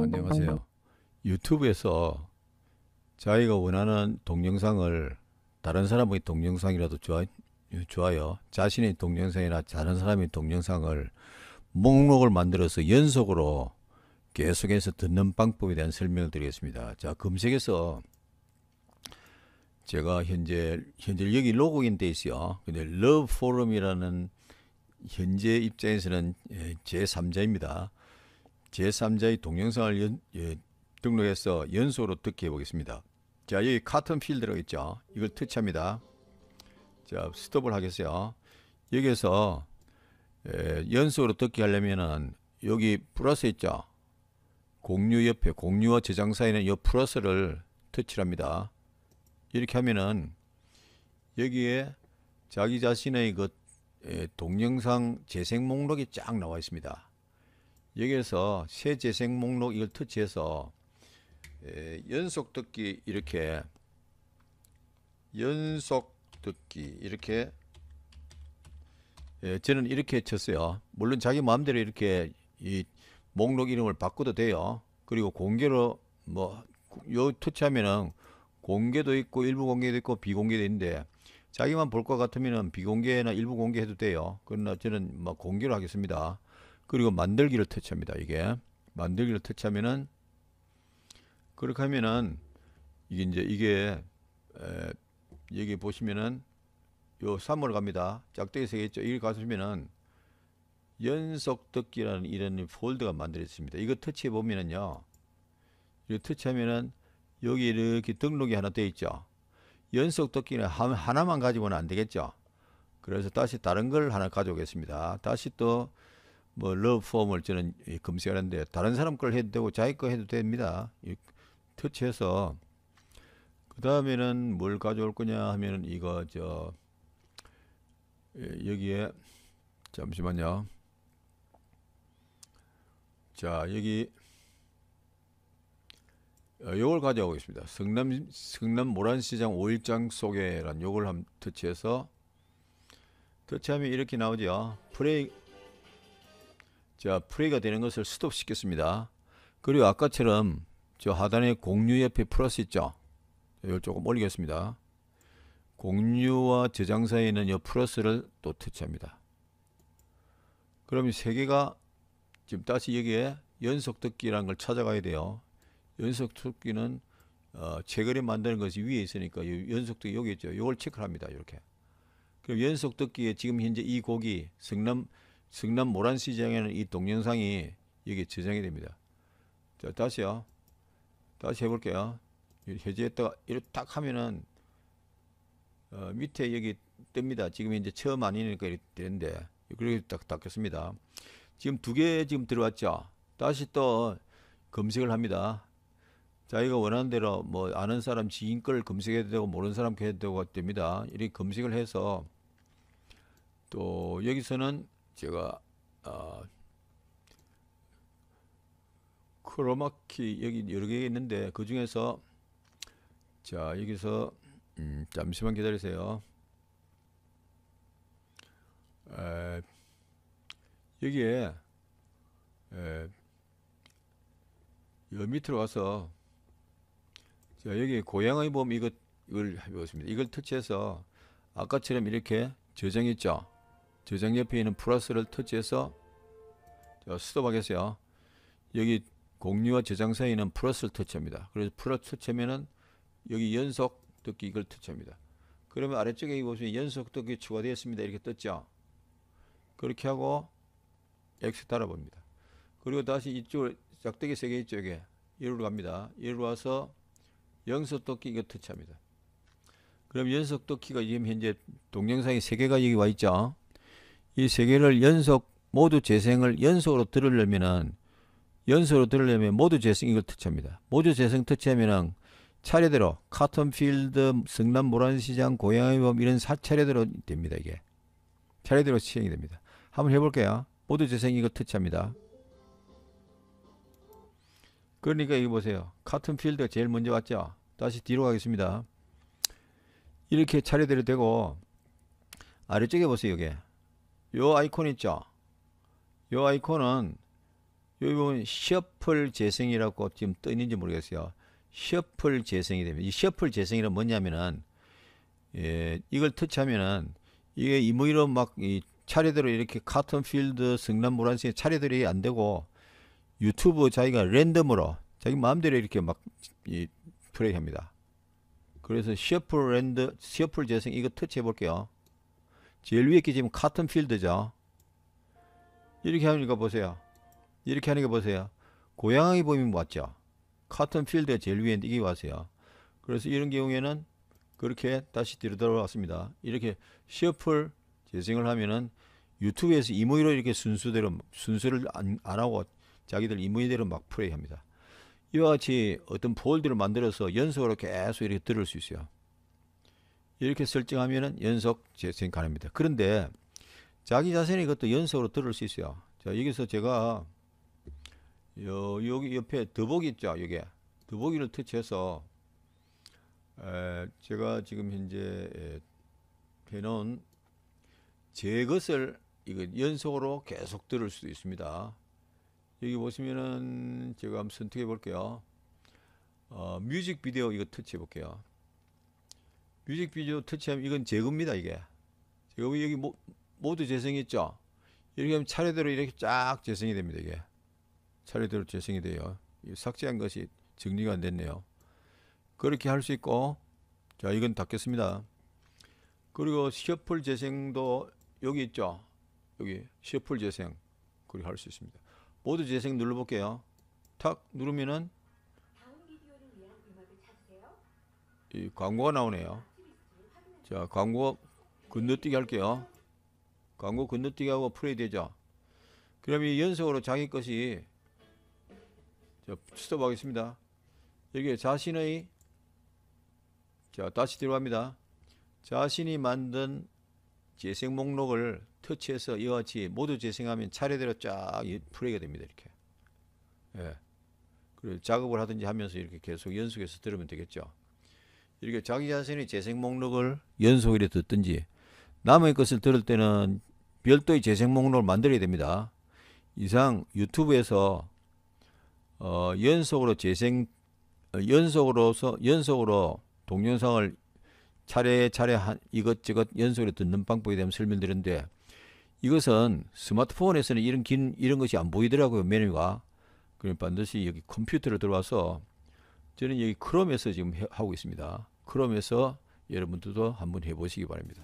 안녕하세요. 유튜브에서 자기가 원하는 동영상을 다른 사람의 동영상이라도 좋아요. 자신의 동영상이나 다른 사람의 동영상을 목록을 만들어서 연속으로 계속해서 듣는 방법에 대한 설명을 드리겠습니다. 자, 검색에서 제가 현재 현재 여기 로그인 돼 있어요. 근데 러브 포럼이라는 현재 입장에서는 예, 제3자입니다. 제3자의 동영상을 연, 예, 등록해서 연속으로 듣게 해보겠습니다. 자, 여기 카튼 필드라고 있죠. 이걸 터치합니다. 자, 스톱을 하겠어요. 여기에서 예, 연속으로 듣게 하려면은 여기 플러스 있죠. 공유 옆에 공유와 저장 사이는 이 플러스를 터치합니다. 이렇게 하면은 여기에 자기 자신의 그 예, 동영상 재생 목록이 쫙 나와 있습니다. 여기에서 새 재생 목록 이걸 터치해서 예, 연속 듣기 이렇게 연속 듣기 이렇게 예, 저는 이렇게 쳤어요. 물론 자기 마음대로 이렇게 이 목록 이름을 바꿔도 돼요. 그리고 공개로 뭐 요 터치하면은 공개도 있고 일부 공개도 있고 비공개도 있는데 자기만 볼 것 같으면 비공개나 일부 공개해도 돼요. 그러나 저는 뭐 공개로 하겠습니다. 그리고 만들기를 터치합니다. 이게 만들기를 터치하면은 그렇게 하면은 이게 이제 이게 에, 여기 보시면은 요 3월 갑니다. 짝대기 세개죠 여기 가시면은 연속 듣기라는 이런 폴더가 만들어집니다. 이거 터치해 보면은요. 이거 터치하면은 여기 이렇게 등록이 하나 되어 있죠. 연속 도끼는 하나만 가지고는 안 되겠죠. 그래서 다시 다른 걸 하나 가져오겠습니다. 다시 또 뭐 러브폼을 저는 검색하는데 다른 사람 걸 해도 되고 자기 거 해도 됩니다. 터치해서 그 다음에는 뭘 가져올 거냐 하면은 이거 저 예, 여기에 잠시만요. 자 여기 어, 요걸 가져오고 있습니다. 성남 성남 모란시장 5일장 소개란 요걸 한 터치해서 터치하면 이렇게 나오죠. 프레이 자 프레이가 되는 것을 스톱 시켰습니다. 그리고 아까처럼 저 하단에 공유 옆에 플러스 있죠. 이걸 조금 올리겠습니다. 공유와 저장 사이에 는이 플러스를 또 터치합니다. 그럼 이세 개가 지금 다시 여기에 연속 듣기라는 걸 찾아가야 돼요. 연속 토끼는 어, 재거리 만드는 것이 위에 있으니까 연속 토끼 여기 있죠. 이걸 체크를 합니다. 이렇게. 그럼 연속 토끼에 지금 현재 이 곡이 성남 성남 모란시장에는 이 동영상이 여기 저장이 됩니다. 자, 다시요. 다시 해볼게요. 해제했다가 이렇게 딱 하면은 어, 밑에 여기 뜹니다. 지금 이제 처음 아니니까 이렇게 되는데 그렇게 딱 닦였습니다. 지금 두 개 지금 들어왔죠. 다시 또 검색을 합니다. 자기가 원하는 대로 뭐 아는 사람 지인 걸 검색해도 되고 모르는 사람 해도 되고 됩니다. 이렇게 검색을 해서 또 여기서는 제가 어, 크로마키 여기 여러 개 있는데 그 중에서 자 여기서 음, 잠시만 기다리세요. 에, 여기에 에, 여 밑으로 가서 자, 여기 고양의 범 이것 이걸 보겠습니다 이걸 터치해서 아까처럼 이렇게 저장 있죠. 저장 옆에 있는 플러스를 터치해서 자, 스톱하겠어요. 여기 공유와 저장 사이는 플러스를 터치합니다. 그래서 플러스 터치하면은 여기 연속 듣기 이걸 터치합니다. 그러면 아래쪽에 보시면 연속 듣기 추가되었습니다. 이렇게 떴죠. 그렇게 하고 X 달아봅니다. 그리고 다시 이쪽을 짝대기 세개 있죠. 이 이리로 갑니다. 이리로 와서 연속도끼 이거 터치합니다. 그럼 연속도끼가 지금 현재 동영상에 3개가 여기 와 있죠. 이 3개를 연속 모두 재생을 연속으로 들으려면은 연속으로 들으려면 모두 재생 이걸 터치합니다. 모두 재생 터치하면은 차례대로 카톤필드, 성남 모란시장, 고양이 범 이런 4차례대로 됩니다. 이게 차례대로 시행이 됩니다. 한번 해볼게요. 모두 재생 이거 터치합니다. 그러니까 이거 보세요. 카톤필드가 제일 먼저 왔죠. 다시 뒤로 가겠습니다. 이렇게 차례대로 되고 아래쪽에 보세요 여기 요 아이콘 있죠 요 아이콘은 요 부분 면 셔플 재생이라고 지금 떠 있는지 모르겠어요 셔플 재생이 됩니다 이 셔플 재생이란 뭐냐면은 예, 이걸 터치하면은 이게 이모이로 막이 차례대로 이렇게 카튼 필드 성남 모란스의 차례들이 안 되고 유튜브 자기가 랜덤으로 자기 마음대로 이렇게 막이 플레이 합니다. 그래서 셔플 랜드, 셔플 재생 이거 터치해 볼게요. 제일 위에 게 지금 카튼 필드죠. 이렇게 하니까 보세요. 이렇게 하니까 보세요. 고양이 범위 왔죠. 카튼 필드가 제일 위에 이게 왔어요. 그래서 이런 경우에는 그렇게 다시 뒤로 돌아왔습니다. 이렇게 셔플 재생을 하면은 유튜브에서 이모이로 이렇게 순수대로 순수를 안, 안 하고 자기들 이모이대로 막 플레이합니다. 이와 같이 어떤 폴드를 만들어서 연속으로 계속 이렇게 들을 수 있어요. 이렇게 설정하면은 연속 재생 가능합니다. 그런데 자기 자신이 것도 연속으로 들을 수 있어요. 자, 여기서 제가 요, 여기 옆에 더보기 있죠? 여기 더보기를 터치해서 에, 제가 지금 현재 에, 해놓은 제 것을 이거 연속으로 계속 들을 수도 있습니다. 여기 보시면은 제가 한번 선택해 볼게요. 어, 뮤직비디오 이거 터치해 볼게요. 뮤직비디오 터치하면 이건 제거입니다 이게. 제거 여기 모, 모두 재생했죠. 이렇게 하면 차례대로 이렇게 쫙 재생이 됩니다 이게. 차례대로 재생이 돼요. 삭제한 것이 정리가 안 됐네요. 그렇게 할 수 있고 자 이건 닫겠습니다. 그리고 셔플 재생도 여기 있죠. 여기 셔플 재생 그리고할 수 있습니다. 모두 재생 눌러볼게요. 탁 누르면은 이 광고가 나오네요. 자 광고 건너뛰기 할게요. 광고 건너뛰기 하고 플레이 되죠. 그럼 이 연속으로 자기 것이 스톱하겠습니다. 여기 자신의 자 다시 들어갑니다. 자신이 만든 재생 목록을 터치해서 이와 같이 모두 재생하면 차례대로 쫙 풀이가 됩니다. 이렇게. 예. 그리고 작업을 하든지 하면서 이렇게 계속 연속해서 들으면 되겠죠. 이렇게 자기 자신의 재생 목록을 연속으로 듣든지 남의 것을 들을 때는 별도의 재생 목록을 만들어야 됩니다. 이상 유튜브에서 어, 연속으로 재생 어, 연속으로서 연속으로 동영상을 차례차례 이것저것 연속으로 듣는 방법에 대한 설명드렸는데 이것은 스마트폰에서는 이런 긴, 이런 것이 안 보이더라고요, 메뉴가. 그럼 그러니까 반드시 여기 컴퓨터로 들어와서 저는 여기 크롬에서 지금 하고 있습니다. 크롬에서 여러분들도 한번 해보시기 바랍니다.